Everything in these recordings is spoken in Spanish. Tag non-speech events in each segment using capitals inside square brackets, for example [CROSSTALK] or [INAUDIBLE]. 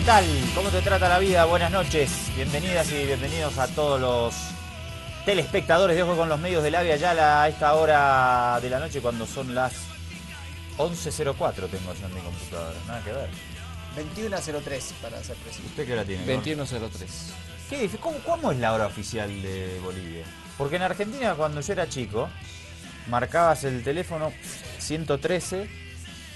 ¿qué tal? ¿Cómo te trata la vida? Buenas noches. Bienvenidas y bienvenidos a todos los telespectadores de con los Medios del la ya a esta hora de la noche cuando son las 11.04 tengo yo en mi computadora. Nada que ver. 21.03 para ser preciso. ¿Usted qué hora tiene? 21.03. ¿Cómo es la hora oficial de Bolivia? Porque en Argentina cuando yo era chico marcabas el teléfono 113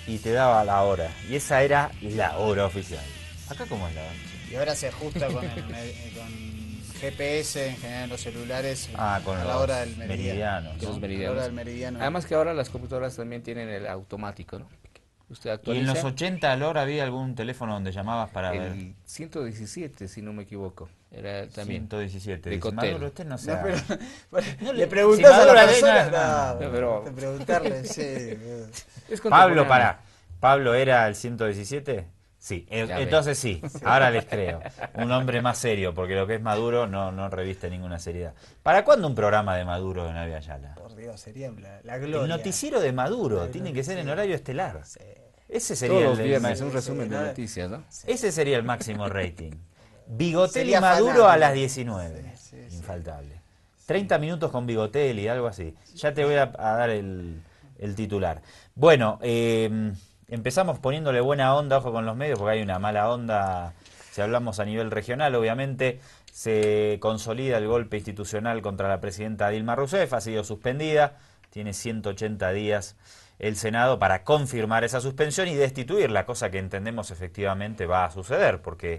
y te daba la hora. Y esa era la hora oficial. ¿Acá cómo es la Y ahora se ajusta con, el, con GPS en general en los celulares ah, a la hora del meridiano. Además que ahora las computadoras también tienen el automático, ¿no? ¿Y en los 80 al hora había algún teléfono donde llamabas para el ver? El 117, si no me equivoco. Era también. 117. De dice, usted no sabe. [LAUGHS] le, preguntás a la persona. No, no, no preguntarle, sí. [LAUGHS] Pablo, para. ¿Pablo era el 117? Sí, eh, entonces [LAUGHS] sí, ahora les creo. Un hombre más serio, porque lo que es Maduro no, no reviste ninguna seriedad. ¿Para cuándo un programa de Maduro de Navia Ayala? Por Dios, sería la, gloria. El noticiero de Maduro, tiene que ser en horario estelar. Ese sería Todos el un resumen de noticias, ¿no? Ese sería el máximo rating. Bigotelli Maduro a las 19. Infaltable. 30 minutos con Bigotelli, algo así. Ya te voy a, dar el, el titular. Bueno, eh, empezamos poniéndole buena onda, ojo con los medios, porque hay una mala onda, si hablamos a nivel regional, obviamente se consolida el golpe institucional contra la presidenta Dilma Rousseff, ha sido suspendida, tiene 180 días el Senado para confirmar esa suspensión y destituirla, cosa que entendemos efectivamente va a suceder, porque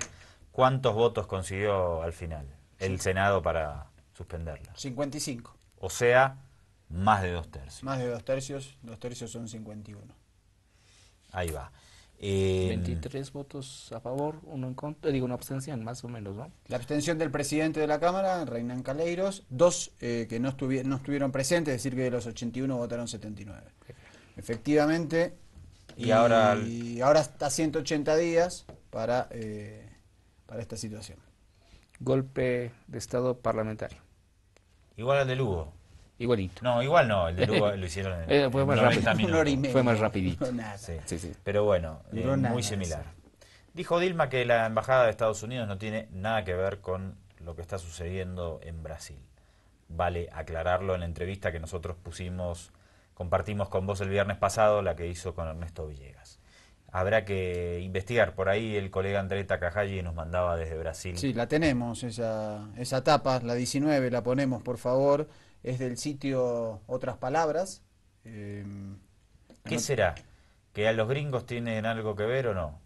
¿cuántos votos consiguió al final el Senado para suspenderla? 55. O sea, más de dos tercios. Más de dos tercios, dos tercios son 51. Ahí va. Eh, em, 23 votos a favor, uno en contra, digo una abstención más o menos, ¿no? La abstención del presidente de la Cámara, Reinán Caleiros, dos eh, que no, no estuvieron presentes, es decir, que de los 81 votaron 79. Efectivamente. Y, ahora, y ahora está 180 días para, eh, para esta situación. Golpe de Estado parlamentario. Igual al de Lugo. Igualito. No, igual no, el de Lugo [LAUGHS] lo hicieron en eh, fue, más rápido. fue más rapidito. Pero bueno, eh, muy similar. Dijo Dilma que la embajada de Estados Unidos no tiene nada que ver con lo que está sucediendo en Brasil. Vale aclararlo en la entrevista que nosotros pusimos, compartimos con vos el viernes pasado, la que hizo con Ernesto Villegas habrá que investigar. Por ahí el colega André Takahashi nos mandaba desde Brasil. Sí, la tenemos, esa, esa tapa, la 19, la ponemos por favor es del sitio Otras Palabras. Em, ¿Qué será? ¿Que a los gringos tienen algo que ver o no?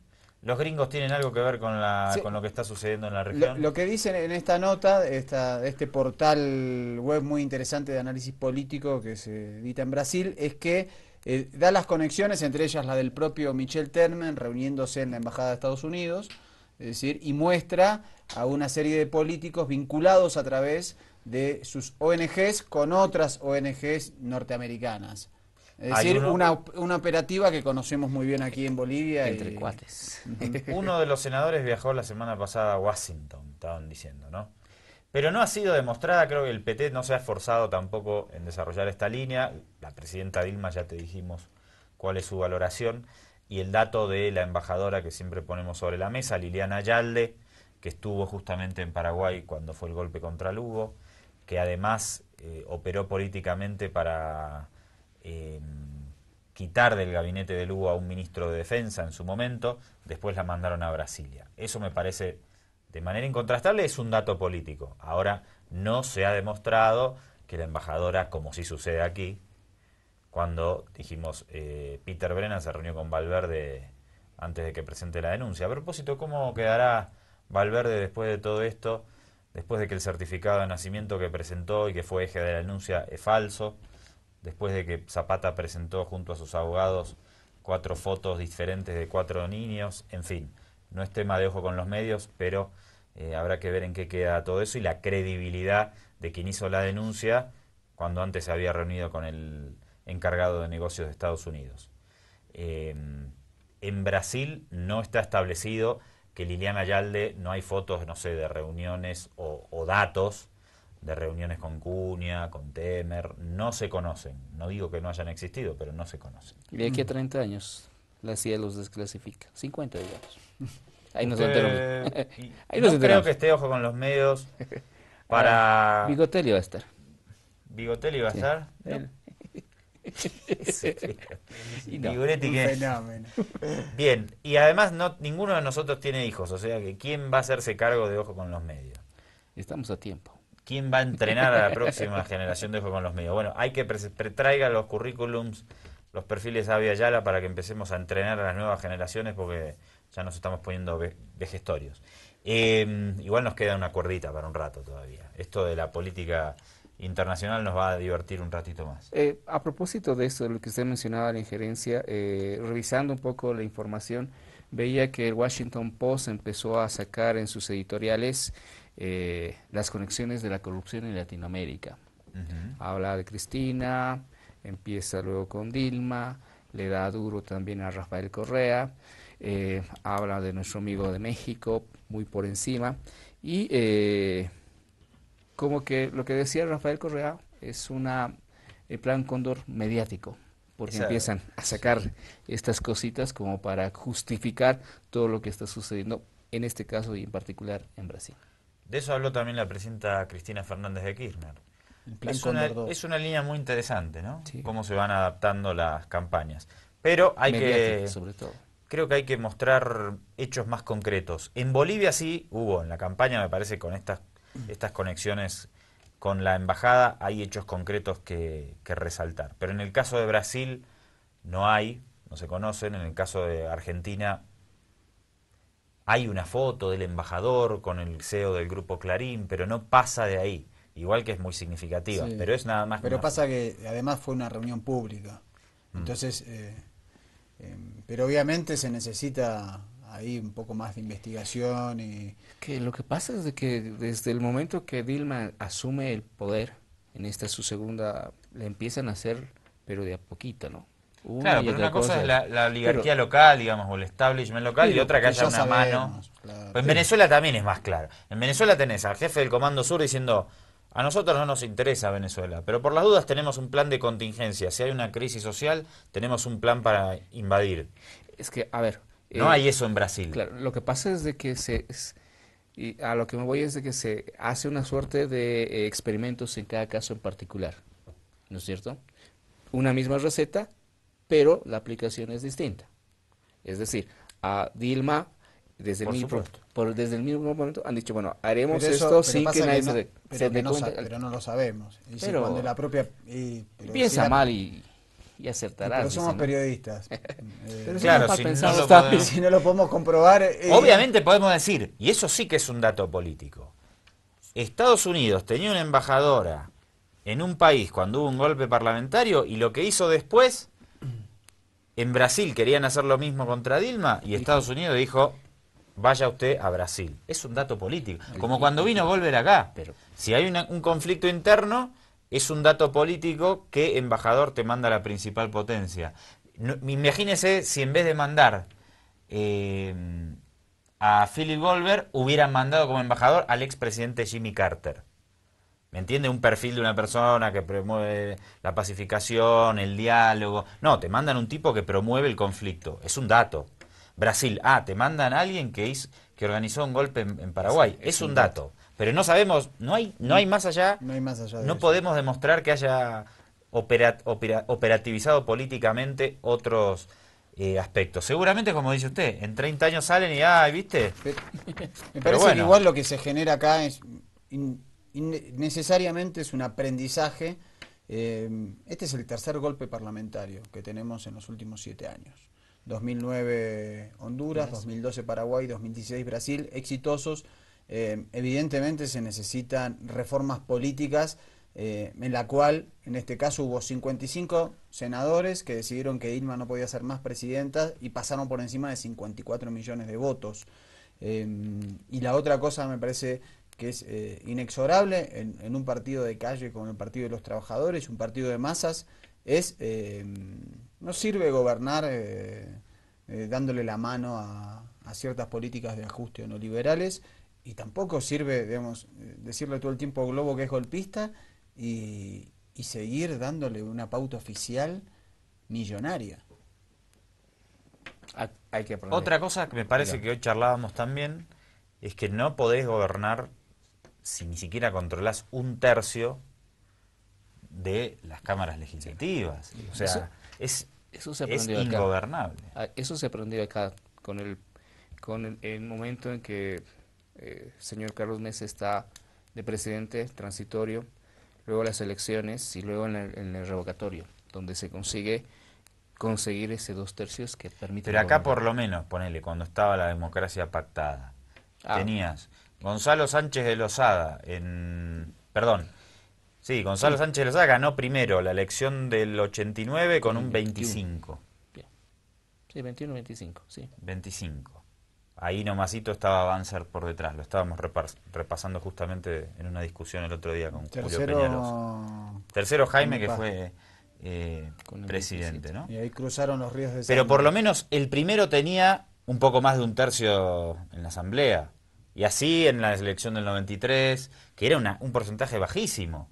¿Los gringos tienen algo que ver con, lo que está sucediendo en la región? Lo, que dicen en esta nota, este portal web muy interesante de análisis político que se edita en Brasil, es que eh, da las conexiones, entre ellas la del propio Michel Termen, reuniéndose en la Embajada de Estados Unidos, es decir, y muestra a una serie de políticos vinculados a través de sus ONGs con otras ONGs norteamericanas. Es decir, una, operativa que conocemos muy bien aquí en Bolivia. Entre cuates. [LAUGHS] Uno de los senadores viajó la semana pasada a Washington, estaban diciendo, ¿no? Pero no ha sido demostrada, creo que el PT no se ha esforzado tampoco en desarrollar esta línea. La presidenta Dilma ya te dijimos cuál es su valoración. Y el dato de la embajadora que siempre ponemos sobre la mesa, Liliana Yalde que estuvo justamente en Paraguay cuando fue el golpe contra Lugo que además eh, operó políticamente para em, quitar del gabinete de Lugo a un ministro de Defensa en su momento, después la mandaron a Brasilia. Eso me parece, de manera incontrastable, es un dato político. Ahora, no se ha demostrado que la embajadora, como sí sucede aquí, cuando dijimos eh, Peter Brennan se reunió con Valverde antes de que presente la denuncia. A propósito, ¿cómo quedará Valverde después de todo esto? después de que el certificado de nacimiento que presentó y que fue eje de la denuncia es falso, después de que Zapata presentó junto a sus abogados cuatro fotos diferentes de cuatro niños, en fin, no es tema de ojo con los medios, pero eh, habrá que ver en qué queda todo eso y la credibilidad de quien hizo la denuncia cuando antes se había reunido con el encargado de negocios de Estados Unidos. Eh, en Brasil no está establecido que Liliana Yalde no hay fotos, no sé, de reuniones o, datos de reuniones con Cunha, con Temer, no se conocen. No digo que no hayan existido, pero no se conocen. Y de aquí a 30 mm. años la CIA los desclasifica. 50, digamos. [LAUGHS] Ahí nos enteramos. [LAUGHS] creo que esté ojo con los medios [LAUGHS] para... Bigotelli va a estar. ¿Bigotelli va a estar? [LAUGHS] Bien, y además no, ninguno de nosotros tiene hijos, o sea que ¿quién va a hacerse cargo de Ojo con los Medios? Estamos a tiempo. ¿Quién va a entrenar a la próxima [LAUGHS] generación de Ojo con los Medios? Bueno, hay que traiga los currículums, los perfiles Avia Yala para que empecemos a entrenar a las nuevas generaciones porque ya nos estamos poniendo ve vejestorios. Em, igual nos queda una cuerdita para un rato todavía. Esto de la política internacional nos va a divertir un ratito más. Eh, a propósito de esto, de lo que usted mencionaba, la injerencia, eh, revisando un poco la información, veía que el Washington Post empezó a sacar en sus editoriales eh, las conexiones de la corrupción en Latinoamérica. Habla de Cristina, empieza luego con Dilma, le da duro también a Rafael Correa, habla de nuestro amigo de México muy por encima y como que lo que decía Rafael Correa es una el eh, plan cóndor mediático, porque empiezan a sacar estas cositas como para justificar todo lo que está sucediendo en este caso y en particular en Brasil. De eso habló también la presidenta Cristina Fernández de Kirchner. Es una, línea muy interesante, ¿no? Cómo se van adaptando las campañas. Pero hay que... Sobre todo. Creo que hay que mostrar hechos más concretos. En Bolivia sí hubo, en la campaña me parece, con estas estas conexiones con la embajada, hay hechos concretos que, que resaltar. Pero en el caso de Brasil no hay, no se conocen, en el caso de Argentina hay una foto del embajador con el CEO del grupo Clarín, pero no pasa de ahí. Igual que es muy significativa, pero es nada más. Pero pasa que además fue una reunión pública. Mm. Entonces, eh, em, pero obviamente se necesita ahí un poco más de investigación Que lo que pasa es de que desde el momento que Dilma asume el poder, en esta su segunda, le empiezan a hacer, pero de a poquito, ¿no? claro, pero una cosa, es la, oligarquía local, digamos, o el establishment local, y otra que haya una mano. Pues en Venezuela también es más claro. En Venezuela tenés al jefe del Comando Sur diciendo, a nosotros no nos interesa Venezuela, pero por las dudas tenemos un plan de contingencia. Si hay una crisis social, tenemos un plan para invadir. Es que, a ver, no hay eh, eso en Brasil. Claro, lo que pasa es de que se... a lo que me voy es de que se hace una suerte de eh, experimentos en cada caso en particular, ¿no es cierto? Una misma receta, pero la aplicación es distinta. Es decir, a Dilma desde, el mismo, desde el mismo momento han dicho, bueno, haremos esto sin que nadie se, pero, no, pero no lo sabemos. pero, la propia, piensa mal y y [LAUGHS] eh, Pero somos periodistas. claro, [LAUGHS] si no, lo podemos... comprobar. Eh, Obviamente podemos decir, y eso sí que es un dato político. Estados Unidos tenía una embajadora en un país cuando hubo un golpe parlamentario y lo que hizo después, en Brasil querían hacer lo mismo contra Dilma y Estados Unidos dijo, vaya usted a Brasil. Es un dato político. Como cuando vino a volver acá. Pero si hay un conflicto interno, es un dato político que embajador te manda la principal potencia. No, imagínese si en vez de mandar eh, a Philip Goldberg, hubieran mandado como embajador al expresidente Jimmy Carter. ¿Me entiende? Un perfil de una persona que promueve la pacificación, el diálogo. No, te mandan un tipo que promueve el conflicto. Es un dato. Brasil, ah, te mandan a alguien que, que organizó un golpe en, Paraguay. es, un, dato. Pero no sabemos, no hay, no hay mm. más allá. No podemos demostrar que haya operativizado políticamente otros eh, aspectos. Seguramente, como dice usted, en 30 años salen y, ay, ¿viste? Pero, [LAUGHS] me parece bueno. que igual lo que se genera acá es necesariamente es un aprendizaje. Eh, este es el tercer golpe parlamentario que tenemos en los últimos siete años. 2009 Honduras, 2012 Paraguay, 2016 Brasil, exitosos eh, evidentemente se necesitan reformas políticas eh, en la cual, en este caso, hubo 55 senadores que decidieron que Dilma no podía ser más presidenta y pasaron por encima de 54 millones de votos. Eh, y la otra cosa me parece que es inexorable en, un partido de calle como el Partido de los Trabajadores, un partido de masas, es no sirve gobernar dándole la mano a, a ciertas políticas de ajuste o no liberales y tampoco sirve, digamos, eh, decirle todo el tiempo Globo que es golpista y, seguir dándole una pauta oficial millonaria. Ah, hay que Otra cosa que me parece que hoy charlábamos también es que no podés gobernar si ni siquiera controlás un tercio de las cámaras legislativas. O sea, es, eso se ingobernable. Ah, eso se aprendió acá con el, con el momento en que eh, señor Carlos Mesa está de presidente transitorio, luego las elecciones y luego en el, revocatorio, donde se consigue conseguir ese dos tercios que permite... Pero acá por lo menos, ponele, cuando estaba la democracia pactada, ah. tenías Gonzalo Sánchez de Lozada en... Perdón. Sí, Gonzalo Sánchez de Lozada ganó primero la elección del 89 con, un 25. Sí, 21-25, sí. 25 ahí nomásito estaba Banzer por detrás. Lo estábamos repasando justamente en una discusión el otro día con Julio Peñalosa. Tercero Jaime, que fue eh, presidente, ¿no? Y ahí cruzaron los ríos de Pero por lo menos el primero tenía un poco más de un tercio en la asamblea. Y así en la elección del 93, que era un porcentaje bajísimo.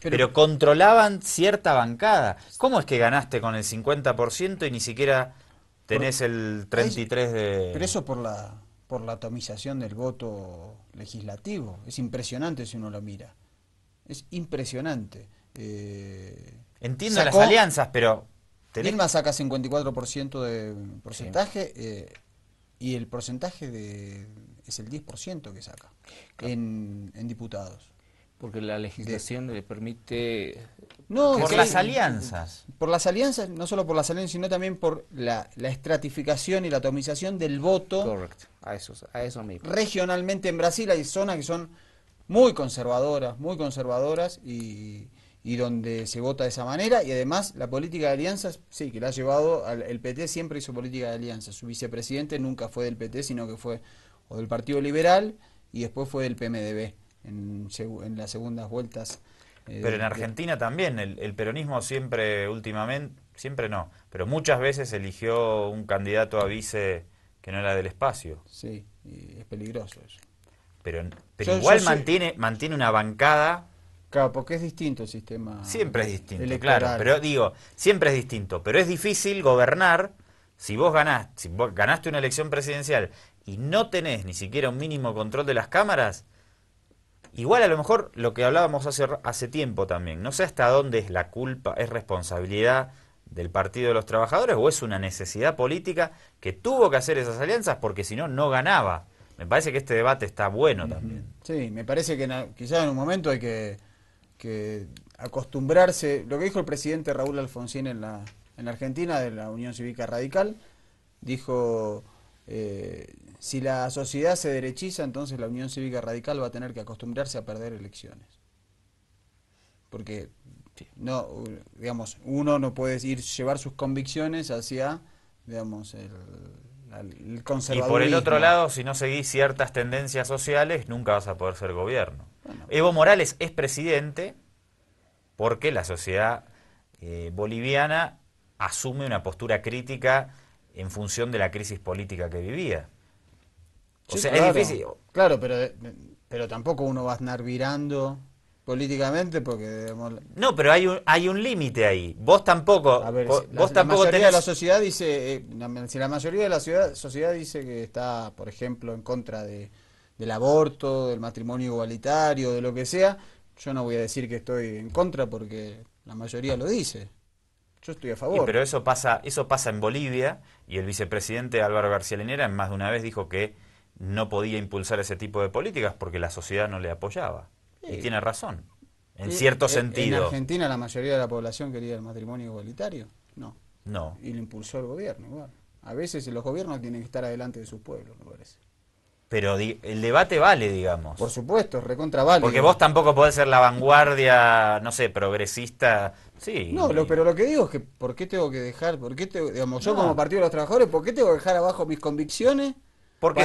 pero, controlaban cierta bancada. ¿Cómo es que ganaste con el 50% y ni siquiera Tenés el 33 de... Pero eso por la, por la atomización del voto legislativo. Es impresionante si uno lo mira. Es impresionante. Eh, Entiendo las alianzas, pero... Tenés... saca 54% de porcentaje eh, y el porcentaje de, es el 10% que saca en, en diputados porque la legislación le permite no, por las alianzas. Por las alianzas, no solo por las alianzas, sino también por la, la estratificación y la atomización del voto. Correcto, a eso, a eso Regionalmente en Brasil hay zonas que son muy conservadoras, muy conservadoras y, y donde se vota de esa manera. Y además la política de alianzas, sí, que la ha llevado, al, el PT siempre hizo política de alianzas. Su vicepresidente nunca fue del PT, sino que fue o del Partido Liberal y después fue del PMDB en, las segundas vueltas. Eh, pero en Argentina también, el, peronismo siempre, últimamente, siempre no, pero muchas veces eligió un candidato a vice que no era del espacio. Sí, es peligroso eso. Pero, igual mantiene, mantiene una bancada Claro, porque es distinto el sistema. Siempre es distinto, claro. Pero digo, siempre es distinto. Pero es difícil gobernar si vos ganás, si vos ganaste una elección presidencial y no tenés ni siquiera un mínimo control de las cámaras, Igual a lo mejor lo que hablábamos hace, hace tiempo también, no sé hasta dónde es la culpa, es responsabilidad del Partido de los Trabajadores o es una necesidad política que tuvo que hacer esas alianzas porque si no, no ganaba. Me parece que este debate está bueno también. Sí, me parece que quizás en un momento hay que, acostumbrarse, lo que dijo el presidente Raúl Alfonsín en la, en la Argentina de la Unión Cívica Radical, dijo eh, si la sociedad se derechiza, entonces la Unión Cívica Radical va a tener que acostumbrarse a perder elecciones. Porque no, digamos, uno no puede ir llevar sus convicciones hacia, digamos, el, el y por el otro lado, si no seguís ciertas tendencias sociales, nunca vas a poder ser gobierno. Evo Morales es presidente porque la sociedad eh, boliviana asume una postura crítica en función de la crisis política que vivía. O sea, claro, es difícil. Claro, pero, eh, pero tampoco uno va a virando políticamente porque no pero hay un hay un límite ahí vos tampoco vos, la, tampoco la la sociedad dice eh, si la mayoría de la sociedad dice que está por ejemplo en contra de, del aborto del matrimonio igualitario de lo que sea yo no voy a decir que estoy en contra porque la mayoría lo dice yo estoy a favor pero eso pasa eso pasa en Bolivia y el vicepresidente Álvaro García Linera más de una vez dijo que no podía impulsar ese tipo de políticas porque la sociedad no le apoyaba. Y tiene razón, en cierto eh, sentido. En Argentina la mayoría de la población quería el matrimonio igualitario, no. No. Y lo impulsó el gobierno, igual. A veces los gobiernos tienen que estar adelante de sus pueblos, me parece pero el debate vale, digamos. Por supuesto, recontra vale. Porque vos tampoco podés ser la vanguardia, no sé, progresista. Sí. No, pero lo que digo es que ¿por qué tengo que dejar, por qué digamos, yo como Partido de los Trabajadores, ¿por qué tengo que dejar abajo mis convicciones? Porque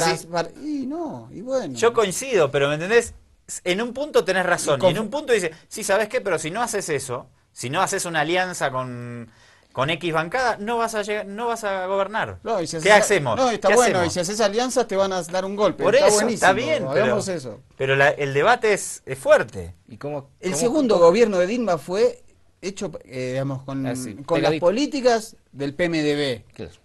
y no, y bueno. Yo coincido, pero ¿me entendés? En un punto tenés razón, en un punto dices, sí, ¿sabes qué? Pero si no haces eso, si no haces una alianza con con X bancada no vas a llegar, no vas a gobernar. ¿Qué hacemos? No, está bueno, y si haces alianzas te van a dar un golpe. Por eso, está bien, pero, eso. pero el debate es, fuerte. el segundo gobierno de Dilma fue hecho, eh, con, ah, con las políticas del PMDB,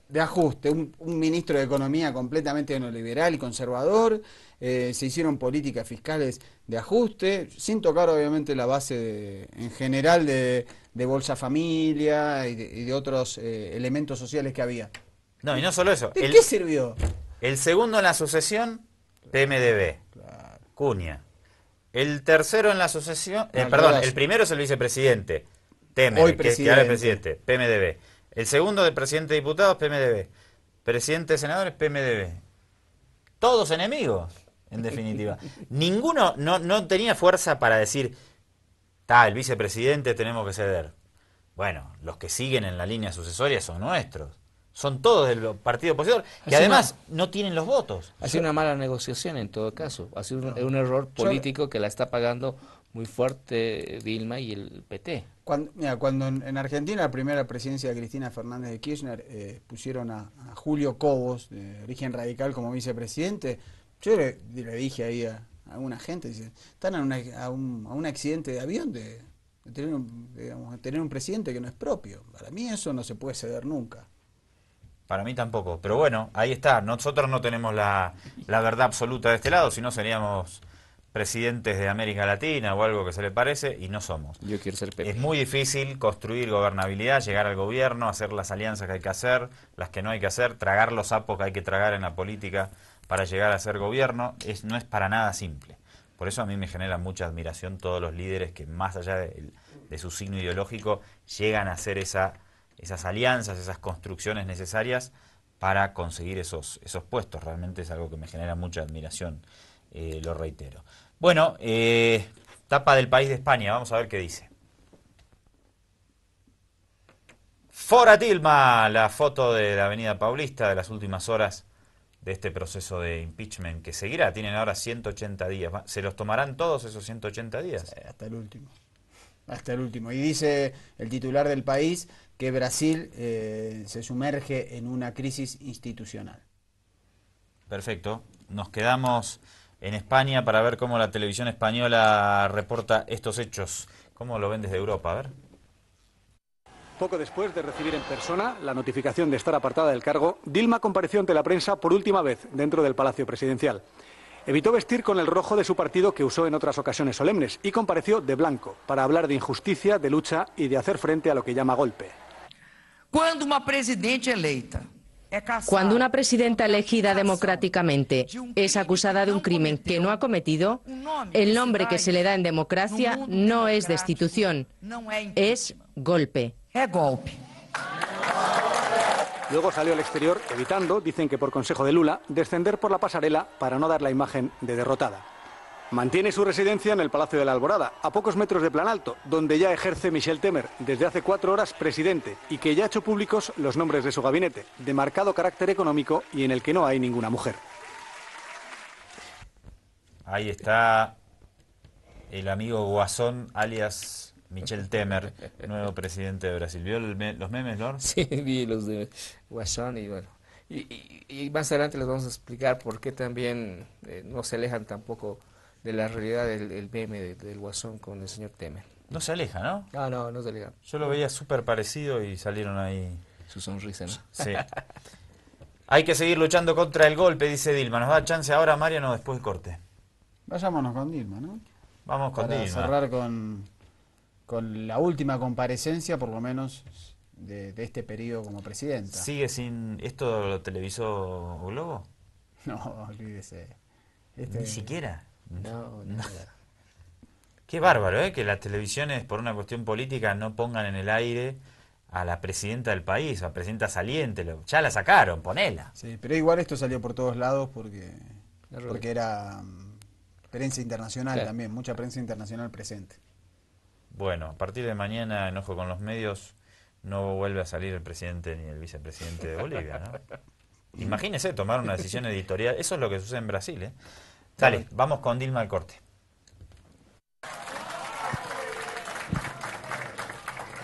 de ajuste, un, ministro de Economía completamente neoliberal y conservador, eh, se hicieron políticas fiscales de ajuste, sin tocar obviamente la base en general de de Bolsa Familia y de, otros eh, elementos sociales que había. No, y no solo eso. ¿De qué sirvió? El segundo en la sucesión, PMDB, Cuña. El tercero en la sucesión, eh, perdón, el primero es el vicepresidente, Temer, Hoy presidente. ahora es presidente, PMDB. El segundo de presidente de diputados, PMDB. Presidente de senadores, PMDB. Todos enemigos, en definitiva. [LAUGHS] Ninguno no, no tenía fuerza para decir, Está, el vicepresidente tenemos que ceder. Bueno, los que siguen en la línea sucesoria son nuestros. Son todos del partido opositor, que además no tienen los votos. Ha sido una mala negociación en todo caso. Ha sido un, error político que la está pagando muy fuerte Dilma eh, y el PT. Cuando, mira, cuando en, Argentina la primera presidencia de Cristina Fernández de Kirchner eh, pusieron a, Julio Cobos, de origen radical, como vicepresidente, yo le dije ahí a, alguna gente, dice, están a, un, accidente de avión de, tener, un, tener un presidente que no es propio. Para mí eso no se puede ceder nunca. Para mí tampoco. Pero bueno, ahí está. Nosotros no tenemos la, la verdad absoluta de este lado, si no seríamos presidentes de América Latina o algo que se le parece y no somos. Yo quiero ser Es muy difícil construir gobernabilidad, llegar al gobierno, hacer las alianzas que hay que hacer, las que no hay que hacer, tragar los sapos que hay que tragar en la política para llegar a ser gobierno, es, no es para nada simple. Por eso a mí me genera mucha admiración todos los líderes que más allá de, su signo ideológico llegan a hacer esas alianzas, esas construcciones necesarias para conseguir esos, esos puestos. Realmente es algo que me genera mucha admiración, eh, lo reitero. Bueno, eh, tapa del país de España, vamos a ver qué dice. Fora Tilma, la foto de la Avenida Paulista de las últimas horas de este proceso de impeachment que seguirá. Tienen ahora 180 días. ¿Se los tomarán todos esos 180 días? Hasta el último. Hasta el último. Y dice el titular del país que Brasil eh, se sumerge en una crisis institucional. Perfecto. Nos quedamos en España para ver cómo la televisión española reporta estos hechos. ¿Cómo lo ven desde Europa? A ver. Poco después de recibir en persona la notificación de estar apartada del cargo, Dilma compareció ante la prensa por última vez dentro del Palacio Presidencial. Evitó vestir con el rojo de su partido que usó en otras ocasiones solemnes y compareció de blanco para hablar de injusticia, de lucha y de hacer frente a lo que llama golpe. Cuando una presidenta elegida democráticamente es acusada de un crimen que no ha cometido, el nombre que se le da en democracia no es destitución, es golpe golpe. Luego salió al exterior evitando, dicen que por consejo de Lula, descender por la pasarela para no dar la imagen de derrotada. Mantiene su residencia en el Palacio de la Alborada, a pocos metros de Planalto, donde ya ejerce Michel Temer, desde hace cuatro horas presidente, y que ya ha hecho públicos los nombres de su gabinete, de marcado carácter económico y en el que no hay ninguna mujer. Ahí está el amigo Guasón, alias Michel Temer, nuevo presidente de Brasil. ¿Vio los memes, Lord? Sí, [LAUGHS] vi los de Guasón y bueno. Y, más adelante les vamos a explicar por qué también eh, no se alejan tampoco de la realidad del, meme del Guasón con el señor Temer. No se aleja, ¿no? No, no, no se aleja. Yo lo veía súper parecido y salieron ahí. Su sonrisa, ¿no? Sí. Hay que seguir luchando contra el golpe, dice Dilma. ¿Nos da chance ahora, Mariano, después corte? Vayámonos con Dilma, ¿no? Vamos con Dilma. Para a cerrar con con la última comparecencia, por lo menos, de, este periodo como presidenta. ¿Sigue sin. ¿Esto lo televisó Globo? [LAUGHS] No, olvídese. Este ni siquiera. No, nada. [LAUGHS] Qué bárbaro, ¿eh? Que las televisiones, por una cuestión política, no pongan en el aire a la presidenta del país, a presidenta saliente. ya la sacaron, ponela. Sí, pero igual esto salió por todos lados porque, porque era mm, prensa internacional también, mucha prensa internacional presente. Bueno, a partir de mañana, enojo con los medios, no vuelve a salir el presidente ni el vicepresidente de Bolivia, ¿no? [LAUGHS] Imagínese tomar una decisión editorial. Eso es lo que sucede en Brasil, ¿eh? Dale, vamos con Dilma al corte.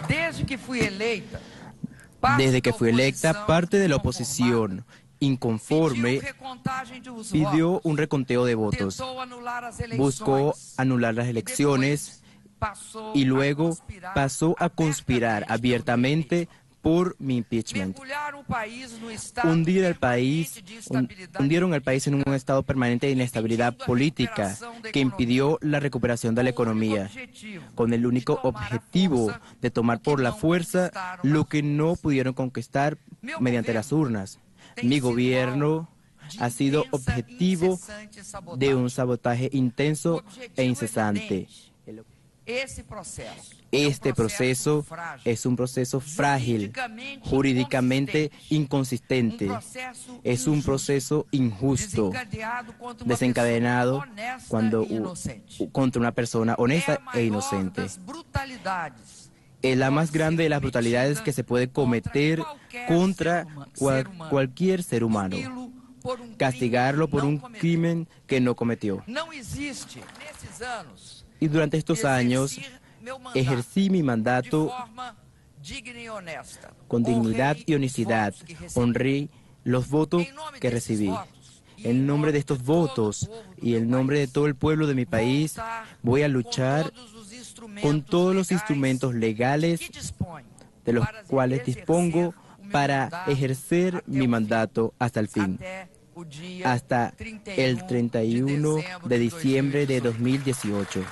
Desde que fui electa, parte de la oposición inconforme pidió un reconteo de votos, buscó anular las elecciones, y luego pasó a conspirar este abiertamente por mi impeachment. hundieron al país en un estado permanente de inestabilidad política que impidió la recuperación de la economía, con el único objetivo de tomar por la fuerza lo que no pudieron conquistar mediante las urnas. Mi gobierno ha sido objetivo de un sabotaje intenso e incesante Um este proceso es un proceso frágil, jurídicamente inconsistente, um es un proceso injusto, desencadenado e contra una persona honesta e inocente. Es la más grande de las brutalidades que se puede cometer contra cualquier ser humano. Castigarlo por un crimen que no cometió. Y durante estos años ejercí mi mandato con dignidad y honestidad. Honré los votos que recibí. En nombre de estos votos y en nombre de todo el pueblo de mi país, voy a luchar con todos los instrumentos legales de los cuales dispongo para ejercer mi mandato hasta el fin, hasta el 31 de diciembre de 2018.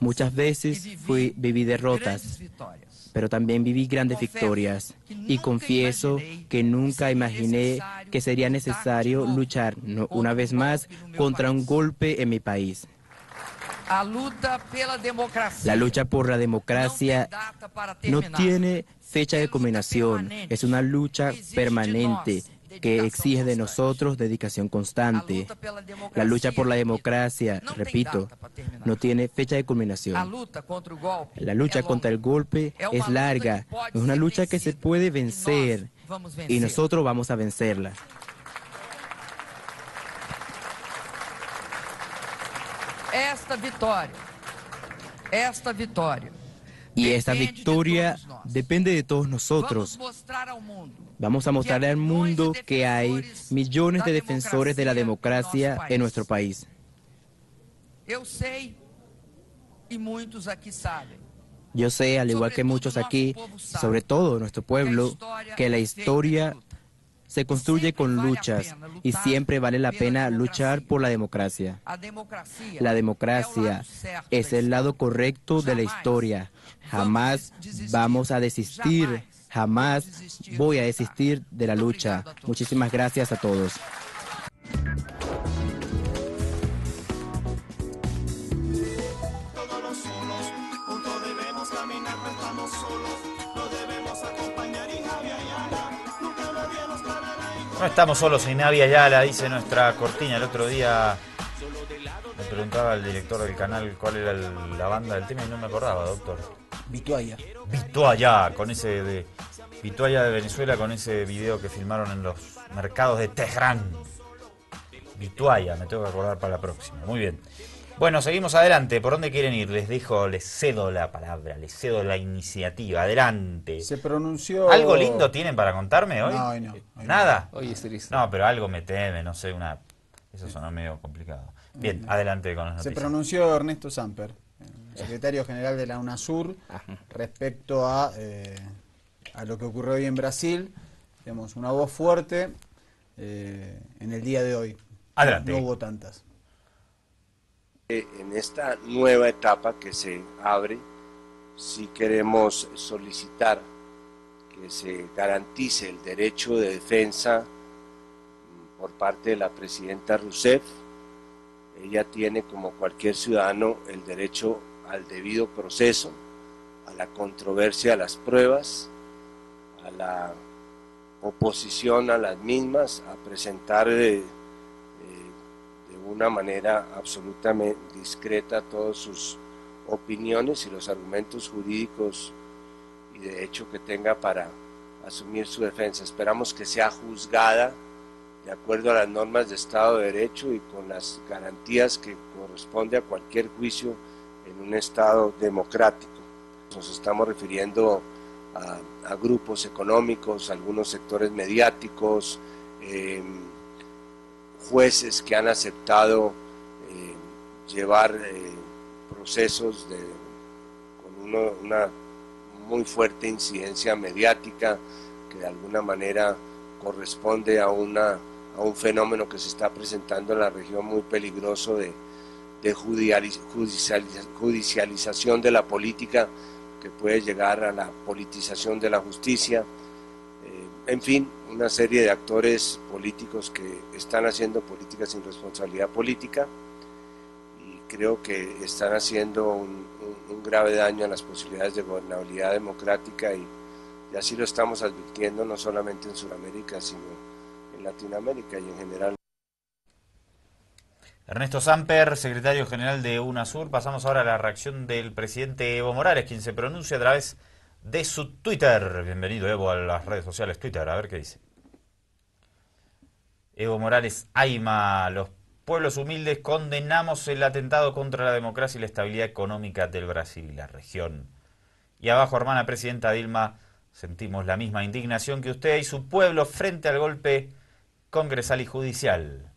Muchas veces viví derrotas, pero también viví grandes victorias. Y confieso que nunca imaginé que sería necesario luchar una vez más contra un golpe en mi país. La lucha por la democracia no tiene fecha de combinación, es una lucha permanente que exige de nosotros dedicación constante. La lucha por la democracia, repito, no tiene fecha de culminación. La lucha contra el golpe es larga, es una lucha que se puede vencer y nosotros vamos a vencerla. Esta victoria, esta victoria y esta victoria depende de todos nosotros. Vamos a mostrarle al mundo que hay millones de defensores de la democracia en nuestro país. Yo sé, y e muchos aquí saben, yo sé, al igual que muchos aquí, sobre todo nuestro pueblo, que la historia se construye con luchas y siempre vale la pena luchar por la democracia. La democracia es el lado correcto de la historia. Jamás vamos a desistir, jamás voy a desistir de la lucha. Muchísimas gracias a todos. No estamos solos en Navi Ayala, dice nuestra cortina. El otro día me preguntaba al director del canal cuál era la banda del tema y no me acordaba, doctor. Vituaya. Vituaya, con ese de. Vituaya de Venezuela, con ese video que filmaron en los mercados de Teherán. Vituaya, me tengo que acordar para la próxima. Muy bien. Bueno, seguimos adelante. ¿Por dónde quieren ir? Les dejo, les cedo la palabra, les cedo la iniciativa. Adelante. Se pronunció. ¿Algo lindo tienen para contarme hoy? No, hoy no. ¿Nada? Hoy es triste. No, pero algo me teme, no sé, una. Eso sonó medio complicado. Bien, adelante con las noticias. Se pronunció Ernesto Samper secretario general de la UNASUR, ah. respecto eh, a, lo que ocurrió hoy en Brasil. Tenemos una voz fuerte eh, en el día de hoy. No hubo tantas. Eh, en esta nueva etapa que se abre, si queremos solicitar que se garantice el derecho de defensa mm, por parte de la presidenta Rousseff. Ella tiene, como cualquier ciudadano, el derecho al debido proceso, a la controversia a las pruebas, a la oposición a las mismas, a presentar de, eh, eh, de una manera absolutamente discreta todas sus opiniones y los argumentos jurídicos y de hecho que tenga para asumir su defensa. Esperamos que sea juzgada de acuerdo a las normas de Estado de Derecho y con las garantías que corresponde a cualquier juicio en un Estado democrático. Nos estamos refiriendo a, grupos económicos, algunos sectores mediáticos, em, jueces que han aceptado em, llevar eh, procesos de, con una muy fuerte incidencia mediática que de alguna manera corresponde a, una, a un fenómeno que se está presentando en la región muy peligroso de, de judicialización de la política que puede llegar a la politización de la justicia, eh, en fin, una serie de actores políticos que están haciendo política sin responsabilidad política y creo que están haciendo un, grave daño a las posibilidades de gobernabilidad democrática y, y así lo estamos advirtiendo no solamente en Sudamérica, sino en Latinoamérica y en general Ernesto Samper, secretario general de UNASUR. Pasamos ahora a la reacción del presidente Evo Morales, quien se pronuncia a través de su Twitter. Bienvenido, Evo, a las redes sociales Twitter. A ver qué dice. Evo Morales, AIMA, los pueblos humildes condenamos el atentado contra la democracia y la estabilidad económica del Brasil y la región. Y abajo, hermana presidenta Dilma, sentimos la misma indignación que usted y su pueblo frente al golpe congresal y judicial.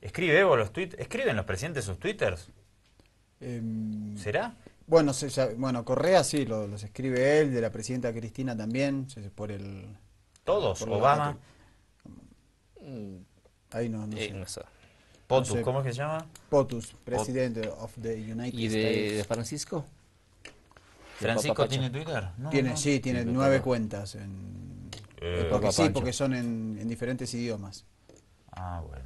¿Escribe Evo los tweets? ¿Escriben los presidentes sus twitters? Em, ¿Será? Bueno, bueno, Correa sí, los, escribe él, de la presidenta Cristina también, por el... ¿Todos? ¿Obama? Ahí no, no, eh, sé. Potus, ¿cómo es que se llama? Potus, presidente of the United ¿Y de, Francisco? ¿Francisco tiene Twitter? tiene, Sí, tiene nueve cuentas. Eh, porque sí, porque son en, en diferentes idiomas. Ah, bueno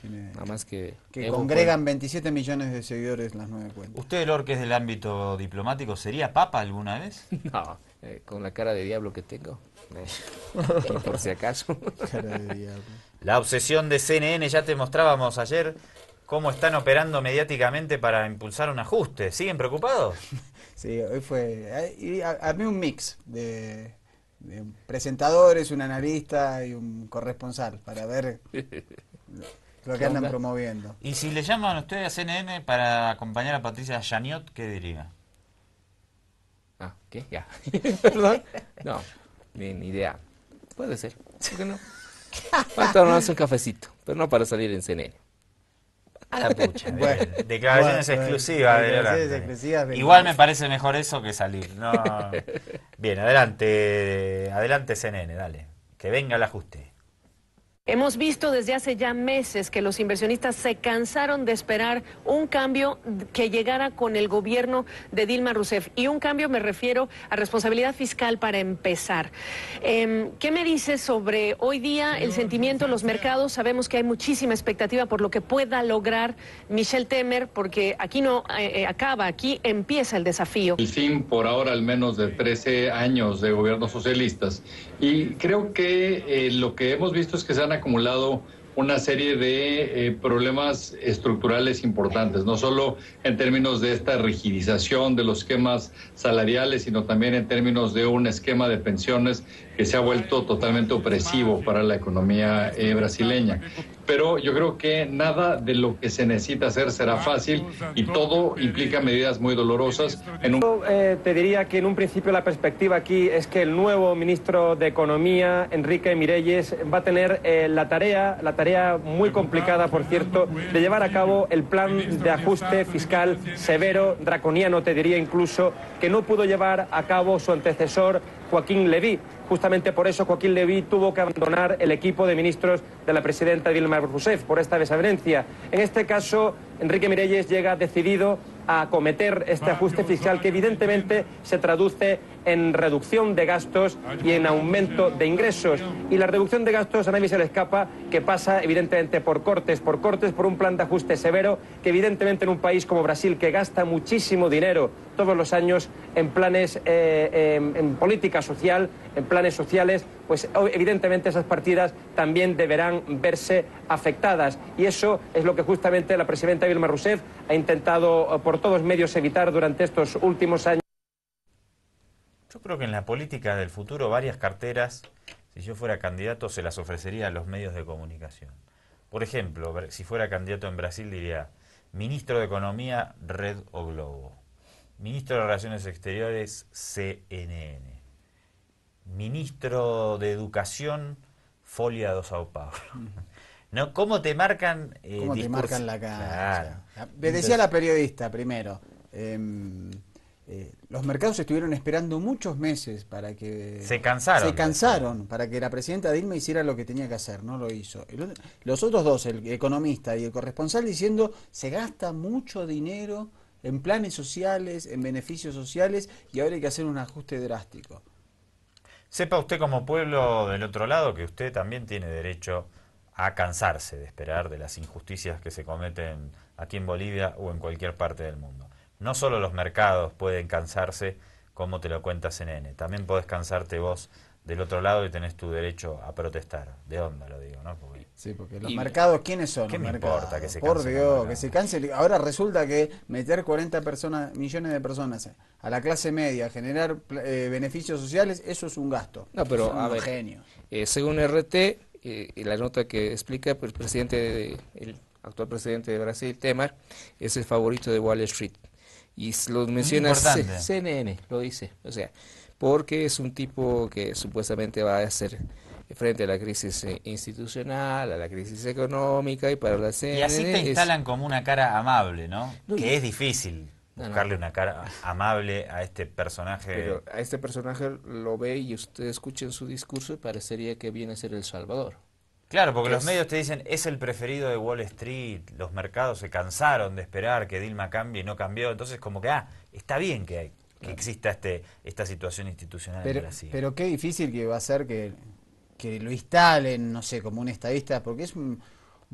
tiene... Nada más que... congregan 27 millones de seguidores las nueve cuentas. ¿Usted, Lor, que es del ámbito diplomático, sería papa alguna vez? [LAUGHS] No, eh, con la cara de diablo que tengo. Eh, [LAUGHS] por si acaso. cara de diablo. La obsesión de CNN, ya te mostrábamos ayer cómo están operando mediáticamente para impulsar un ajuste. ¿Siguen preocupados? [LAUGHS] sí, hoy fue... Eh, a mí un mix de presentadores, un analista y un corresponsal para ver lo que andan promoviendo. Y si le llaman a ustedes a CNN para acompañar a Patricia Janiot, ¿qué diría? Ah, ¿qué? Ya. [LAUGHS] ¿Perdón? No, ni, idea. Puede ser. ¿Por qué no? Va a un cafecito, pero no para salir en CNN. A la pucha. Bueno, declaraciones exclusivas. exclusivas Igual me parece mejor eso que salir. [LAUGHS] Bien, adelante, adelante CNN, dale. Que venga el ajuste. Hemos visto desde hace ya meses que los inversionistas se cansaron de esperar un cambio que llegara con el gobierno de Dilma Rousseff. Y un cambio me refiero a responsabilidad fiscal para empezar. Em, ¿Qué me dices sobre hoy día el sentimiento en los mercados? Sabemos que hay muchísima expectativa por lo que pueda lograr Michelle Temer, porque aquí no eh, eh, acaba, aquí empieza el desafío. El fin por ahora al menos de 13 años de gobiernos socialistas. Y creo que eh, lo que hemos visto es que se han acumulado una serie de eh, problemas estructurales importantes, no solo en términos de esta rigidización de los esquemas salariales, sino también en términos de un esquema de pensiones que se ha vuelto totalmente opresivo para la economía eh, brasileña. Pero yo creo que nada de lo que se necesita hacer será fácil y todo implica medidas muy dolorosas. En un... Eh, te diría que en un principio la perspectiva aquí es que el nuevo ministro de Economía, Enrique Mireyes, va a tener eh, la tarea, la tarea muy complicada, por cierto, de llevar a cabo el plan de ajuste fiscal severo, draconiano, te diría incluso, que no pudo llevar a cabo su antecesor Joaquín Leví. Justamente por eso Joaquín Leví tuvo que abandonar el equipo de ministros de la presidenta Dilma Rousseff por esta desavenencia. En este caso, Enrique Mireyes llega decidido a acometer este ajuste fiscal que evidentemente se traduce en reducción de gastos y en aumento de ingresos. Y la reducción de gastos a nadie se le escapa, que pasa evidentemente por cortes, por cortes, por un plan de ajuste severo, que evidentemente en un país como Brasil, que gasta muchísimo dinero todos los años en planes, en, eh, em, en política social, en planes sociales, pues evidentemente esas partidas también deberán verse afectadas. Y eso es lo que justamente la presidenta Vilma Rousseff ha intentado eh, por todos medios evitar durante estos últimos años. Yo creo que en la política del futuro varias carteras, si yo fuera candidato, se las ofrecería a los medios de comunicación. Por ejemplo, si fuera candidato en Brasil diría, ministro de Economía, Red o Globo. Ministro de Relaciones Exteriores, CNN. Ministro de Educación, Folia do Sao Paulo. [LAUGHS] ¿No? ¿Cómo te marcan eh, ¿Cómo te marcan la cara? me decía la periodista primero. Em, eh, los mercados estuvieron esperando muchos meses para que... Se cansaron. Se cansaron para que la presidenta Dilma hiciera lo que tenía que hacer, no lo hizo. los otros dos, el economista y el corresponsal, diciendo, se gasta mucho dinero en planes sociales, en beneficios sociales, y ahora hay que hacer un ajuste drástico. Sepa usted como pueblo del otro lado que usted también tiene derecho a cansarse de esperar de las injusticias que se cometen aquí en Bolivia o en cualquier parte del mundo no solo los mercados pueden cansarse, como te lo en CNN, también podés cansarte vos del otro lado y tenés tu derecho a protestar. De onda lo digo, ¿no? sí, porque los mercados, ¿quiénes son? ¿Qué me importa que se Por Dios, que se canse. Ahora resulta que meter 40 personas, millones de personas a la clase media, generar eh, beneficios sociales, eso es un gasto. No, pero a eh, según RT, eh, la nota que explica pues, el presidente, el actual presidente de Brasil, Temar, es el favorito de Wall Street. Y lo menciona CNN, lo dice. O sea, porque es un tipo que supuestamente va a hacer frente a la crisis eh, institucional, a la crisis económica y para la CNN. Y así te instalan como una cara amable, ¿no? que es difícil buscarle una cara amable a este personaje. Pero a este personaje lo ve y usted escucha en su discurso y parecería que viene a ser El Salvador. Claro, porque los medios te dicen es el preferido de Wall Street, los mercados se cansaron de esperar que Dilma cambie y no cambió, entonces como que, ah, está bien que, exista este, esta situación institucional pero, Pero qué difícil que va a ser que, lo instalen, no sé, como un estadista, porque es un,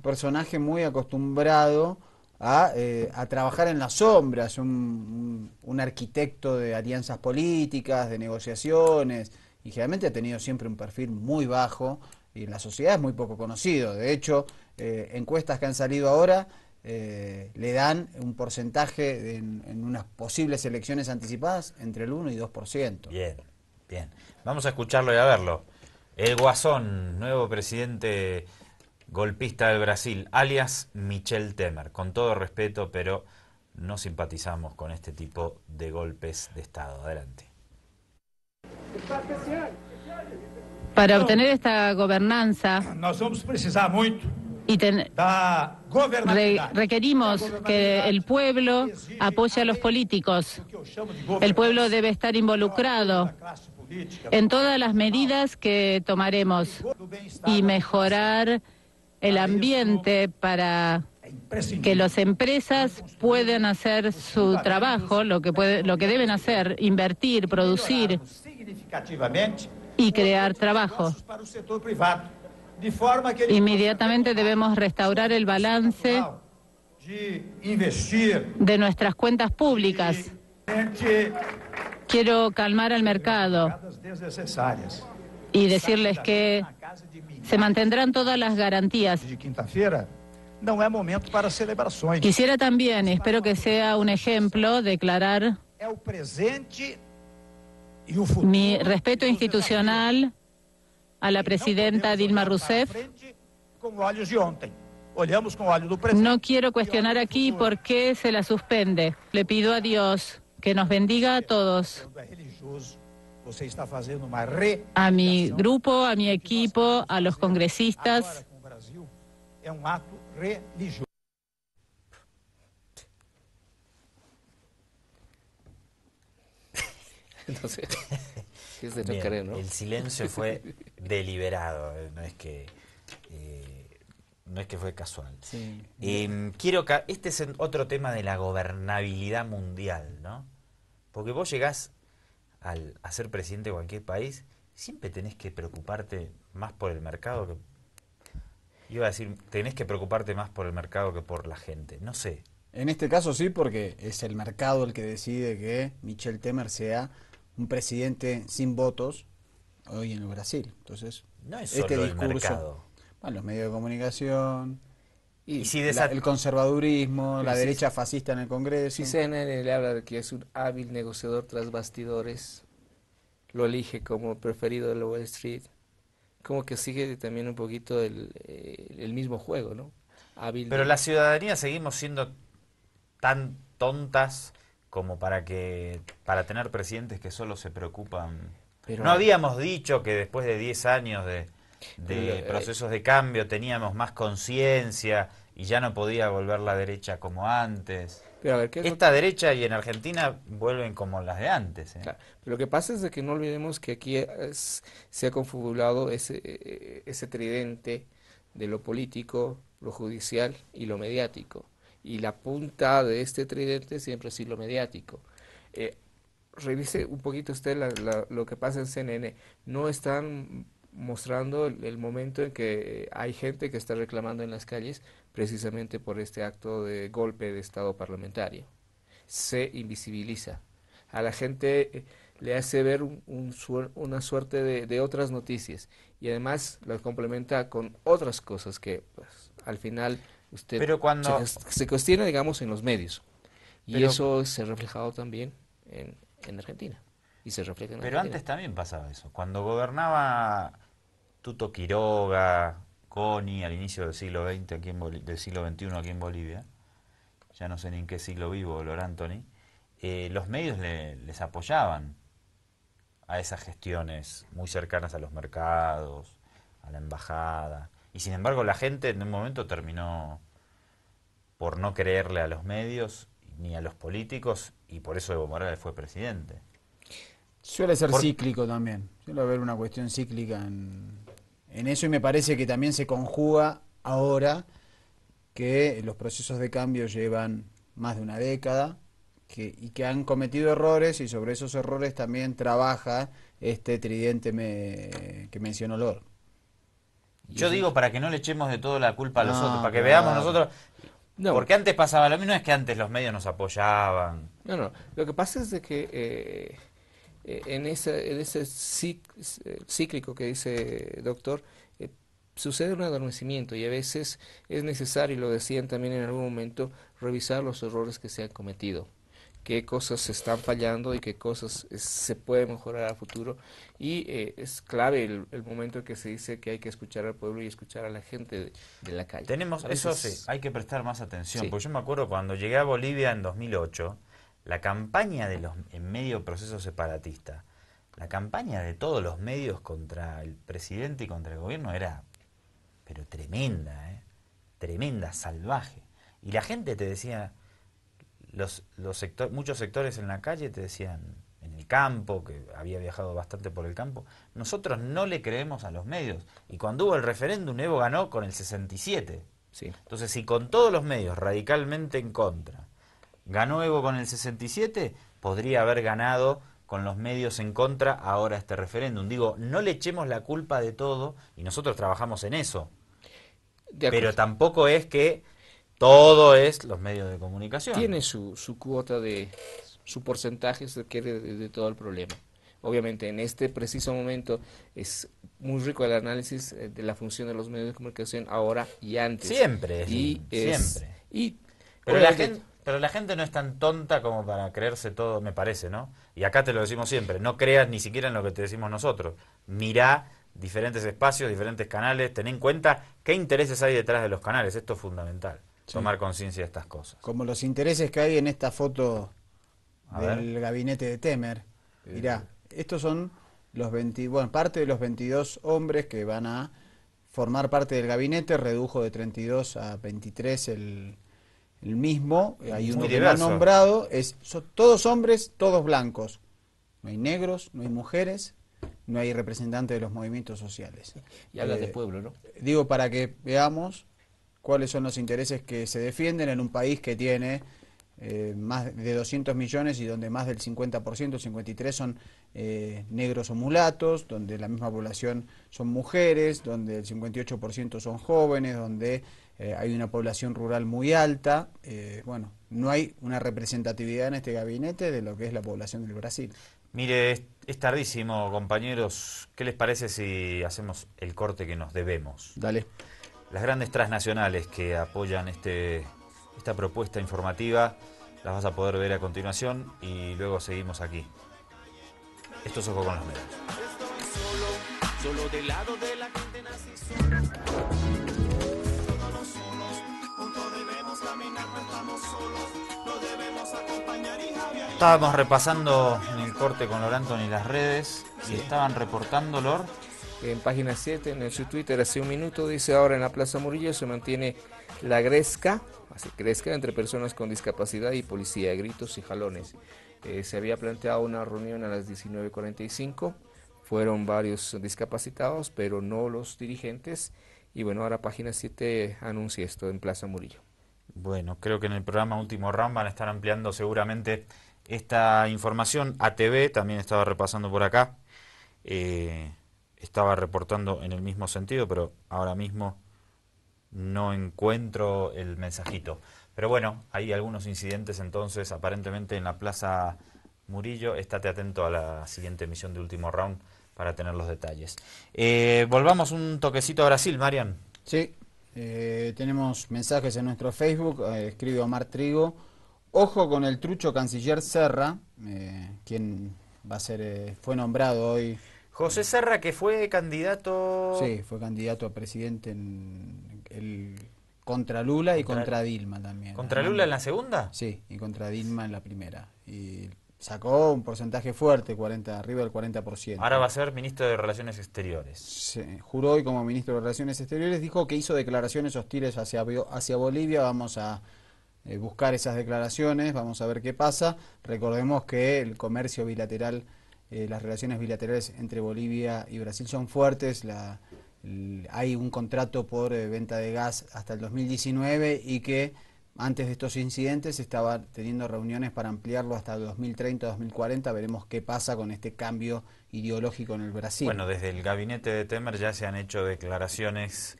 personaje muy acostumbrado a, eh, a, trabajar en las sombras, un, un, un arquitecto de alianzas políticas, de negociaciones, y generalmente ha tenido siempre un perfil muy bajo y en la sociedad es muy poco conocido. De hecho, eh, encuestas que han salido ahora eh, le dan un porcentaje en, en, unas posibles elecciones anticipadas entre el 1 y 2%. Bien, bien. Vamos a escucharlo y a verlo. El Guasón, nuevo presidente golpista del Brasil, alias Michel Temer. Con todo respeto, pero no simpatizamos con este tipo de golpes de Estado. Adelante. Para obtener esta gobernanza, y requerimos que el pueblo apoye a los políticos. El pueblo debe estar involucrado en todas las medidas que tomaremos y mejorar el ambiente para que las empresas puedan hacer su trabajo, lo que, puede, lo que deben hacer, invertir, producir y crear trabajo. Inmediatamente debemos restaurar el balance de nuestras cuentas públicas. Quiero calmar al mercado y decirles que se mantendrán todas las garantías. Quisiera también, espero que sea un ejemplo, declarar mi respeto institucional a la presidenta Dilma Rousseff. No quiero cuestionar aquí por qué se la suspende. Le pido a Dios que nos bendiga a todos. A mi grupo, a mi equipo, a los congresistas. [LAUGHS] [LAUGHS] Entonces, El silencio fue [LAUGHS] deliberado, eh, no es que... Eh, no es que fue casual. Em, quiero este es otro tema de la gobernabilidad mundial, ¿no? Porque vos llegás al, a ser presidente de cualquier país, siempre tenés que preocuparte más por el mercado que... Iba a decir, tenés que preocuparte más por el mercado que por la gente, no sé. En este caso sí, porque es el mercado el que decide que Michel Temer sea un presidente sin votos hoy en el Brasil. Entonces, es este discurso, los medios de comunicación, y, si el conservadurismo, la derecha fascista en el Congreso. Si CNN le habla de que es un hábil negociador tras bastidores, lo elige como preferido de la Wall Street, como que sigue también un poquito el, eh, mismo juego, ¿no? Hábil Pero la ciudadanía seguimos siendo tan tontas como para que para tener presidentes que solo se preocupan. Pero, no habíamos dicho que después de 10 años de, eh, procesos de cambio teníamos más conciencia y ya no podía volver la derecha como antes. Esta derecha y en Argentina vuelven como las de antes. ¿eh? lo que pasa es que no olvidemos que aquí se ha confundido ese, e, e, ese tridente de lo político, lo judicial y lo mediático y la punta de este tridente siempre ha sido lo mediático. Eh, revise un poquito usted lo que pasa en CNN. No están mostrando el, momento en que hay gente que está reclamando en las calles precisamente por este acto de golpe de Estado parlamentario. Se invisibiliza. A la gente eh, le hace ver un, una suerte de, otras noticias y además las complementa con otras cosas que pues, al final pero cuando... se, cuestiona, digamos, en los medios. Y eso se ha reflejado también en, en Argentina. Y se refleja en Pero antes también pasaba eso. Cuando gobernaba Tuto Quiroga, Coni, al inicio del siglo XX, aquí en del siglo XXI aquí en Bolivia, ya no sé ni en qué siglo vivo, Lor Anthony, eh, los medios les apoyaban a esas gestiones muy cercanas a los mercados, a la embajada. Y sin embargo la gente en un momento terminó por no creerle a los medios ni a los políticos y por eso Evo Morales fue presidente. Suele ser cíclico también, suele haber una cuestión cíclica en, eso y me parece que también se conjuga ahora que los procesos de cambio llevan más de una década que, y que han cometido errores y sobre esos errores también trabaja este tridente que mencionó Lor. Yo digo para que no le echemos de todo la culpa a los otros, para que veamos nosotros. Porque antes pasaba lo mismo, no es que antes los medios nos apoyaban. No, no. Lo que pasa es que eh, eh, en, ese, en ese cíclico que dice doctor, eh, sucede un adormecimiento y a veces es necesario, y lo decían también en algún momento, revisar los errores que se han cometido qué cosas se están fallando y qué cosas se puede mejorar a futuro. Y eh, es clave el, momento en que se dice que hay que escuchar al pueblo y escuchar a la gente de, la calle. Tenemos, eso sí, hay que prestar más atención, porque yo me acuerdo cuando llegué a Bolivia en 2008, la campaña de los, en medio proceso separatista, la campaña de todos los medios contra el presidente y contra el gobierno era, pero tremenda, ¿eh? tremenda, salvaje. Y la gente te decía, los, muchos sectores en la calle te decían, en el campo, que había viajado bastante por el campo, nosotros no le creemos a los medios. Y cuando hubo el referéndum, Evo ganó con el 67. Sí. Entonces, si con todos los medios radicalmente en contra, ganó Evo con el 67, podría haber ganado con los medios en contra ahora este referéndum. Digo, no le echemos la culpa de todo y nosotros trabajamos en eso. Pero tampoco es que todo es los medios de comunicación. Tiene su, su cuota de, su porcentaje se quiere de, todo el problema. Obviamente, en este preciso momento es muy rico el análisis eh, de la función de los medios de comunicación ahora y antes. Siempre, y siempre. pero, la gente, pero la gente no es tan tonta como para creerse todo, me parece, ¿no? Y acá te lo decimos siempre, no creas ni siquiera en lo que te decimos nosotros. Mirá diferentes espacios, diferentes canales, ten en cuenta qué intereses hay detrás de los canales, esto es fundamental tomar conciencia de estas cosas. Como los intereses que hay en esta foto del gabinete de Temer. Mirá, estos son los 20, bueno, parte de los 22 hombres que van a formar parte del gabinete, redujo de 32 a 23 el, mismo, hay uno que nombrado, es, todos hombres, todos blancos, no hay negros, no hay mujeres, no hay representantes de los movimientos sociales. Y habla de eh, pueblo, ¿no? Digo, para que veamos cuáles son los intereses que se defienden en un país que tiene eh, más de 200 millones y donde más del 50%, 53% son eh, negros o mulatos, donde la misma población son mujeres, donde el 58% son jóvenes, donde eh, hay una población rural muy alta. bueno, no hay una representatividad en este gabinete de lo que es la población del Brasil. Mire, es tardísimo, compañeros. ¿Qué les parece si hacemos el corte que nos debemos? Dale las grandes transnacionales que apoyan este, esta propuesta informativa. Las vas a poder ver a continuación y luego seguimos aquí. Esto es Ojo con los Medios. Estábamos repasando en el corte con Loranton y las redes y estaban reportando, Lor, en página 7, en su Twitter hace un minuto, dice ahora en la Plaza Murillo se mantiene la gresca, así crezca entre personas con discapacidad y policía, gritos y jalones. Eh, se había planteado una reunión a las 19.45, fueron varios discapacitados, pero no los dirigentes. Y bueno, ahora página 7 anuncia esto en Plaza Murillo. Bueno, creo que en el programa Último Ram van a estar ampliando seguramente esta información. ATV también estaba repasando por acá. Eh, estaba reportando en el mismo sentido, pero ahora mismo no encuentro el mensajito. Pero bueno, hay algunos incidentes entonces aparentemente en la Plaza Murillo. Estate atento a la siguiente emisión de último round para tener los detalles. Eh, volvamos un toquecito a Brasil, Marian. Sí, eh, tenemos mensajes en nuestro Facebook, eh, escribe Omar Trigo. Ojo con el trucho canciller Serra, quien va a ser, fue nombrado hoy José Serra, que fue candidato... Sí, fue candidato a presidente en el contra Lula y contra, Dilma también. ¿Contra Lula en la segunda? Sí, y contra Dilma en la primera. Y sacó un porcentaje fuerte, 40, arriba del 40%. Ahora va a ser ministro de Relaciones Exteriores. Sí, juró y como ministro de Relaciones Exteriores dijo que hizo declaraciones hostiles hacia, hacia Bolivia. Vamos a eh, buscar esas declaraciones, vamos a ver qué pasa. Recordemos que el comercio bilateral eh, las relaciones bilaterales entre Bolivia y Brasil son fuertes, hay un contrato por eh, venta de gas hasta el 2019 y que antes de estos incidentes estaba teniendo reuniones para ampliarlo hasta 2030, 2040. Veremos qué pasa con este cambio ideológico en el Brasil. Bueno, desde el gabinete de Temer ya se han hecho declaraciones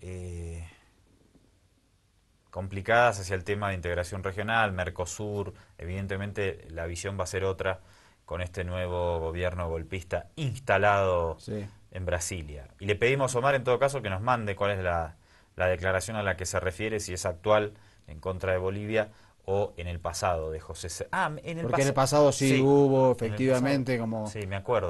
eh, complicadas hacia el tema de integración regional, Mercosur. Evidentemente la visión va a ser otra con este nuevo gobierno golpista instalado en Brasilia. Y le pedimos a Omar, en todo caso, que nos mande cuál es la, declaración a la que se refiere, si es actual en contra de Bolivia o en el pasado de José C ah, en el Porque en el pasado sí, hubo efectivamente como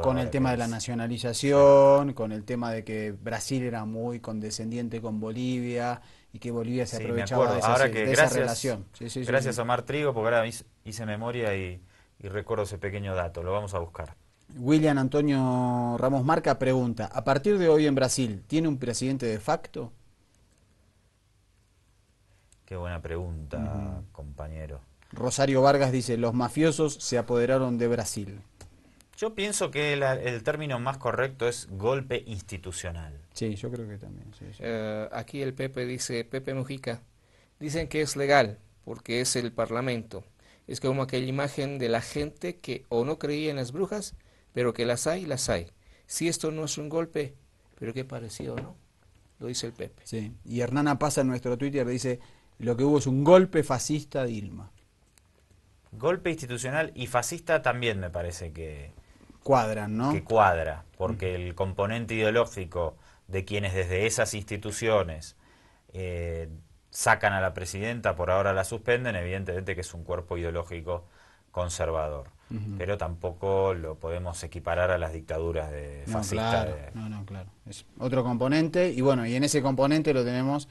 con el tema de la nacionalización, con el tema de que Brasil era muy condescendiente con Bolivia y que Bolivia se aprovechaba de, esa, relación. gracias Omar Trigo porque ahora hice memoria y y recuerdo ese pequeño dato, lo vamos a buscar. William Antonio Ramos Marca pregunta, a partir de hoy en Brasil, ¿tiene un presidente de facto? Qué buena pregunta, compañero. Rosario Vargas dice, los mafiosos se apoderaron de Brasil. Yo pienso que el término más correcto es golpe institucional. Sí, yo creo que también. Eh, aquí el Pepe dice, Pepe Mujica, dicen que es legal porque es el Parlamento. Es como aquella imagen de la gente que o no creía en las brujas, pero que las hay, las hay. Si esto no es un golpe, pero qué parecido, ¿no? Lo dice el Pepe. Sí, y Hernana pasa en nuestro Twitter, dice, lo que hubo es un golpe fascista de Golpe institucional y fascista también me parece que... Cuadran, ¿no? Que cuadra, porque mm. el componente ideológico de quienes desde esas instituciones eh, sacan a la presidenta, por ahora la suspenden, evidentemente que es un cuerpo ideológico conservador. Pero tampoco lo podemos equiparar a las dictaduras de no, No, claro. Es otro componente. Y bueno, y en ese componente lo tenemos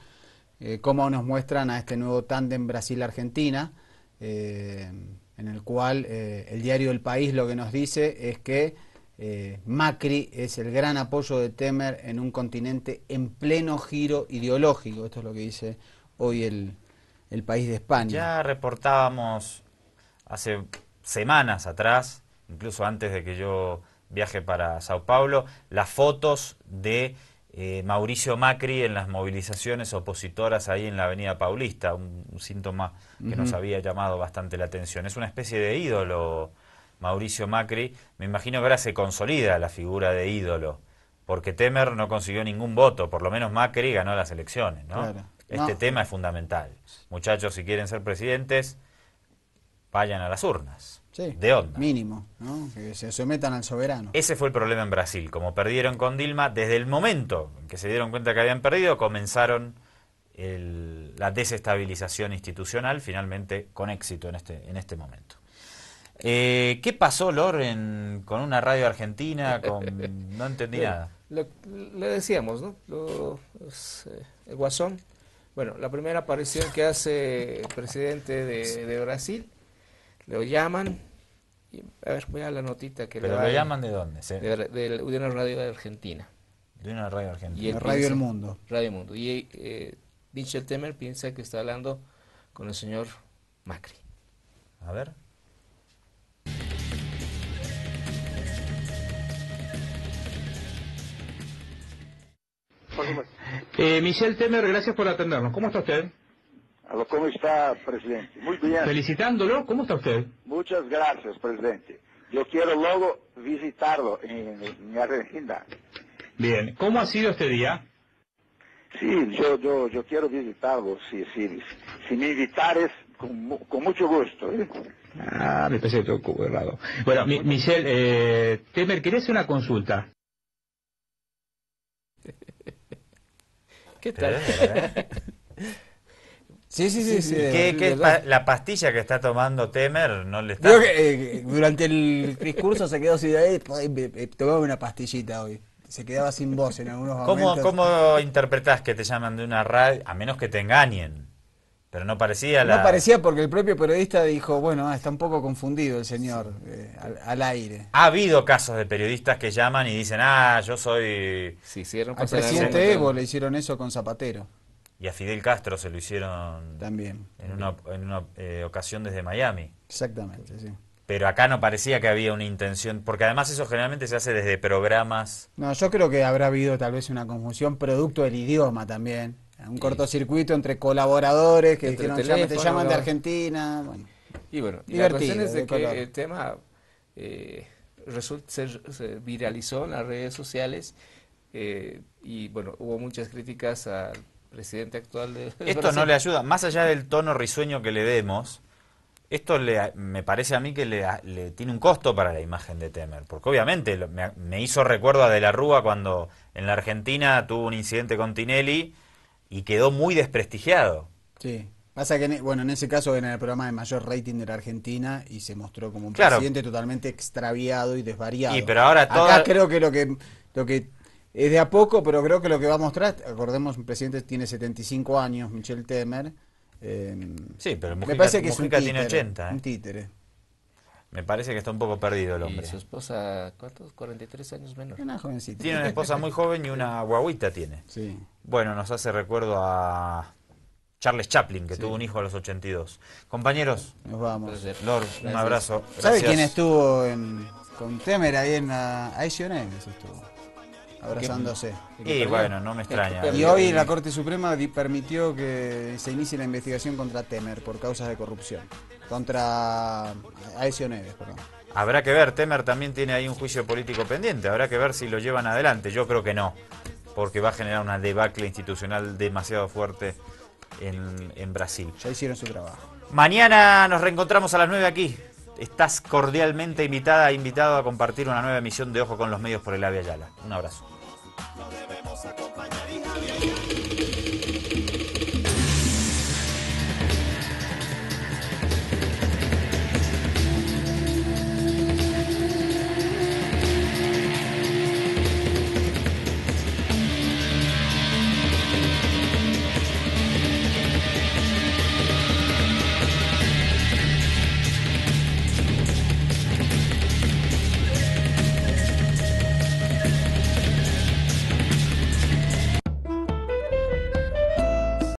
eh, como nos muestran a este nuevo tándem Brasil-Argentina, eh, en el cual eh, el diario El País lo que nos dice es que Macri es el gran apoyo de Temer en un continente en pleno giro ideológico. Esto es lo que dice hoy el, país de España. Ya reportábamos hace semanas atrás, incluso antes de que yo viaje para Sao Paulo, las fotos de eh, Mauricio Macri en las movilizaciones opositoras ahí en la Avenida Paulista, un, síntoma que nos había llamado bastante la atención. Es una especie de ídolo, Mauricio Macri. Me imagino que ahora se consolida la figura de ídolo, porque Temer no consiguió ningún voto, por lo menos Macri ganó las elecciones, ¿no? Claro. Este tema es fundamental. Muchachos, si quieren ser presidentes, vayan a las urnas. Sí, de onda. Mínimo, ¿no? que se sometan al soberano. Ese fue el problema en Brasil. Como perdieron con Dilma, desde el momento en que se dieron cuenta que habían perdido, comenzaron la desestabilización institucional, finalmente con éxito en este, en este momento. Eh, ¿Qué pasó, Loren, con una radio argentina? No entendí [LAUGHS] eh, nada. Le, decíamos, ¿no? Eh, el Guasón bueno, la primera aparición que hace el presidente de, Brasil, lo llaman, y, a ver, voy a la notita que le Pero lo llaman de dónde? De, una radio de Argentina. De una radio argentina. Y radio El Mundo. Radio Mundo. Y eh, Temer piensa que está hablando con el señor Macri. A ver. Eh, Michelle Temer, gracias por atendernos. ¿Cómo está usted? Ah, ¿Cómo está, presidente? Muy bien. Felicitándolo, ¿cómo está usted? Muchas gracias, presidente. Yo quiero luego visitarlo en, mi Argentina. Bien, ¿cómo ha sido este día? Sí, yo, yo, yo quiero visitarlo, sí, sí. Si me invitares, con, con mucho gusto. ¿eh? Ah, me parece que errado. Bueno, Michelle, eh, Temer, ¿querés una consulta. ¿Qué tal? [LAUGHS] Sí, sí, sí. sí ¿Qué, la pastilla que está tomando Temer no le está... Eh, durante el discurso se quedó así de ahí, tomaba una pastillita hoy. Se quedaba sin voz en algunos momentos. ¿Cómo interpretás que te llaman de una radio? A menos que te engañen. Pero no parecía la... No parecía porque el propio periodista dijo, bueno, ah, está un poco confundido el señor eh, al, aire. Ha habido casos de periodistas que llaman y dicen, ah, yo soy... Sí, hicieron al presidente Evo le hicieron eso con Zapatero. Y a Fidel Castro se lo hicieron... También. En una, eh, ocasión desde Miami. Exactamente, sí. Pero acá no parecía que había una intención, porque además eso generalmente se hace desde programas... No, yo creo que habrá habido tal vez una confusión producto del idioma también Ah, un cortocircuito entre colaboradores que te llaman de Argentina. Y bueno, la cuestión es que el tema eh, se, viralizó en las redes sociales eh, y bueno, hubo muchas críticas al presidente actual de... Esto no le ayuda, más allá del tono risueño que le demos. Esto le, me parece a mí que le, tiene un costo para la imagen de Temer, porque obviamente me, me hizo recuerdo a De la Rúa cuando en la Argentina tuvo un incidente con Tinelli, y quedó muy desprestigiado. Sí. Pasa que, e, bueno, en ese caso en el programa de mayor rating de la Argentina y se mostró como un presidente totalmente extraviado y desvariado. Y, pero ahora Acá creo que lo que lo que es de a poco, pero creo que lo que va a mostrar, acordemos, un presidente tiene 75 años, Michel Temer. Em, sí, pero Mujica, me parece que tiene 80. Un ¿eh? títere. Me parece que está un poco perdido el hombre. su esposa, cuántos? 43 años menos. Una jovencita. Tiene una esposa muy joven y una guaguita tiene. Sí bueno, nos hace recuerdo a Charles Chaplin, que tuvo un hijo a los 82. Compañeros, nos vamos. Lord, un abrazo. ¿Sabe quién estuvo en, con Temer ahí en Aision estuvo abrazándose. Y bueno, no me extraña. Y hoy la Corte Suprema permitió que se inicie la investigación contra Temer por causas de corrupción. Contra Aesio perdón. Habrá que ver, Temer también tiene ahí un juicio político pendiente, habrá que ver si lo llevan adelante, yo creo que no porque va a generar una debacle institucional demasiado fuerte en, Brasil. Ya hicieron su trabajo. Mañana nos reencontramos a las 9 aquí. Estás cordialmente invitada, invitado a compartir una nueva emisión de Ojo con los Medios por el Avia Yala. Un abrazo.